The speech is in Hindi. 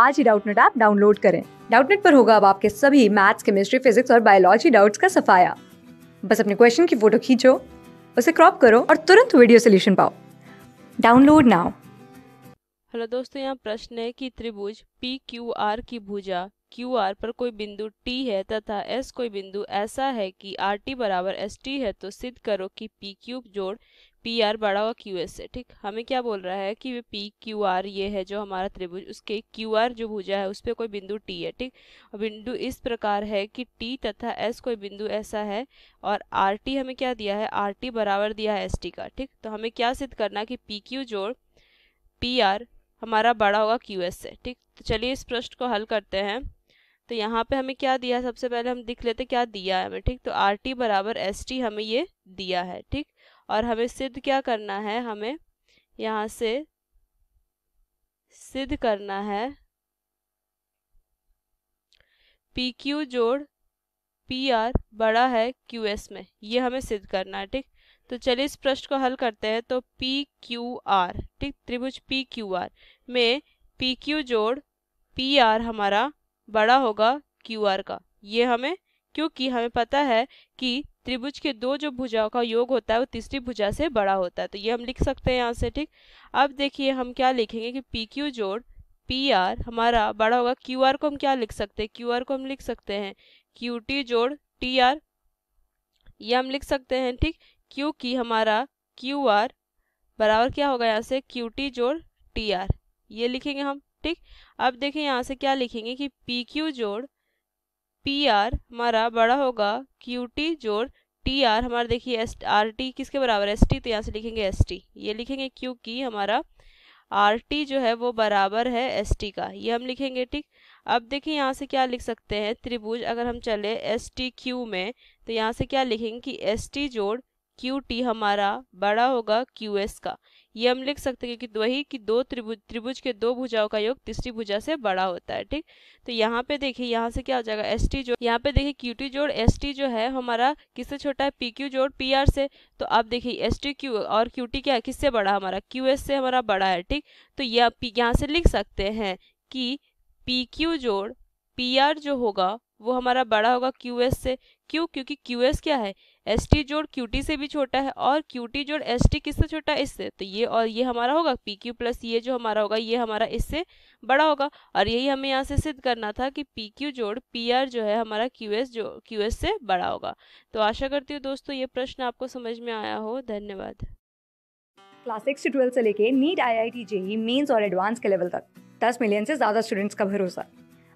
आज ही डाउटनेट ऐप डाउनलोड करें डाउटनेट पर होगा अब आपके सभी मैथ्स केमिस्ट्री फिजिक्स और बायोलॉजी डाउट्स का सफाया बस अपने क्वेश्चन की फोटो खींचो उसे क्रॉप करो और तुरंत वीडियो सोल्यूशन पाओ डाउनलोड नाउ हेलो दोस्तों यहाँ प्रश्न है कि त्रिभुज पी क्यू आर की भुजा क्यू आर पर कोई बिंदु T है तथा S कोई बिंदु ऐसा है कि आर टी बराबर एस टी है तो सिद्ध करो कि पी क्यू जोड़ पी आर बड़ा हुआ क्यू एस है ठीक हमें क्या बोल रहा है कि वे पी क्यू आर ये है जो हमारा त्रिभुज उसके क्यू आर जो भुजा है उस पर कोई बिंदु टी है ठीक और बिंदु इस प्रकार है कि टी तथा एस कोई बिंदु ऐसा है और आर टी हमें क्या दिया है आर टी बराबर दिया है एस टी का ठीक तो हमें क्या सिद्ध करना कि पी क्यू जोड़ पी आर हमारा बड़ा होगा क्यू एस से ठीक तो चलिए इस प्रश्न को हल करते हैं तो यहाँ पे हमें क्या दिया सबसे पहले हम दिख लेते क्या दिया है हमें ठीक तो आर टी बराबर एस टी हमें ये दिया है ठीक और हमें सिद्ध क्या करना है हमें यहाँ से सिद्ध करना है पी क्यू जोड़ पी आर बड़ा है क्यू एस में ये हमें सिद्ध करना है ठीक तो चलिए इस प्रश्न को हल करते हैं तो पी क्यू आर ठीक त्रिभुज पी क्यू आर में पी क्यू जोड़ पी आर हमारा बड़ा होगा क्यू आर का ये हमें क्योंकि हमें पता है कि त्रिभुज के दो जो भुजाओं का योग होता है वो तीसरी भुजा से बड़ा होता है तो ये हम लिख सकते हैं यहाँ से ठीक अब देखिए हम क्या लिखेंगे कि पी क्यू जोड़ पी आर हमारा बड़ा होगा क्यू आर को हम क्या लिख सकते हैं क्यू आर को हम लिख सकते हैं क्यू टी जोड़ टी आर ये हम लिख सकते हैं ठीक क्योंकि हमारा क्यू आर बराबर क्या होगा यहाँ से क्यू टी जोड़ टी आर ये लिखेंगे हम ठीक अब देखें यहाँ से क्या लिखेंगे कि पी क्यू जोड़ पी आर हमारा बड़ा होगा क्यू टी जोड़ टी आर हमारा देखिए एस आर टी किसके बराबर एस टी तो यहाँ से लिखेंगे एस टी ये लिखेंगे क्योंकि हमारा आर टी जो है वो बराबर है एस टी का ये हम लिखेंगे ठीक अब देखिए यहाँ से क्या लिख सकते हैं त्रिभुज अगर हम चले एस टी क्यू में तो यहाँ से क्या लिखेंगे कि एस टी जोड़ क्यू टी हमारा बड़ा होगा क्यू एस का ये हम लिख सकते हैं क्योंकि वही कि दो त्रिभुज त्रिभुज के दो भुजाओं का योग तीसरी भुजा से बड़ा होता है ठीक तो यहाँ पे देखिए यहाँ से क्या हो जाएगा एस टी जोड़ यहाँ पे देखिए क्यू टी जोड़ एस टी जो है हमारा किससे छोटा है पी क्यू जोड़ पी आर से तो आप देखिए एस टी क्यू और क्यू टी क्या है किससे बड़ा हमारा क्यू एस से हमारा बड़ा है ठीक तो यह यहाँ से लिख सकते हैं कि पी क्यू जोड़ पी आर जो होगा वो हमारा बड़ा होगा क्यू एस से क्यों क्योंकि क्यू एस क्या है एस टी जोड़ क्यू टी से भी छोटा है और क्यू टी जोड़ एस टी किससे छोटा है इससे तो ये और ये हमारा होगा पी क्यू प्लस ये जो हमारा होगा ये हमारा इससे बड़ा होगा और यही हमें यहाँ से सिद्ध करना था कि पी क्यू जोड़ पी आर जो है हमारा क्यू एस जो क्यू एस से बड़ा होगा तो आशा करती हूँ दोस्तों ये प्रश्न आपको समझ में आया हो धन्यवाद क्लास सिक्स से ट्वेल्थ से लेके NEET I I T JEE mains और एडवांस के लेवल तक दस मिलियन से ज़्यादा स्टूडेंट्स का भरोसा